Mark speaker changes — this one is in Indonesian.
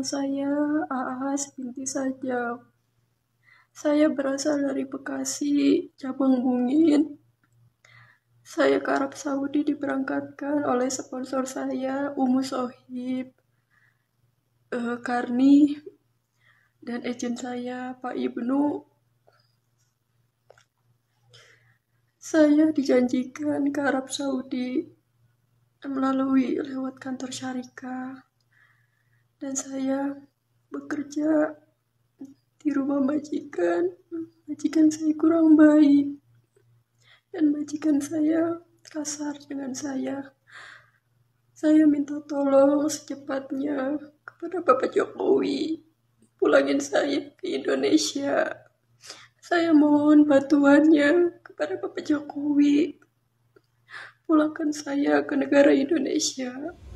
Speaker 1: Nama saya AA Sepinti saja. Saya berasal dari Bekasi, cabang Bungin. Saya ke Arab Saudi diberangkatkan oleh sponsor saya, Umu Sohib, uh, Karni, dan agent saya, Pak Ibnu. Saya dijanjikan ke Arab Saudi melalui lewat kantor syarikat dan saya bekerja di rumah majikan. Majikan saya kurang baik dan majikan saya kasar dengan saya. Saya minta tolong
Speaker 2: secepatnya kepada Bapak Jokowi pulangin saya ke Indonesia.
Speaker 1: Saya mohon
Speaker 2: bantuannya kepada Bapak Jokowi.
Speaker 1: Pulangkan saya ke negara Indonesia.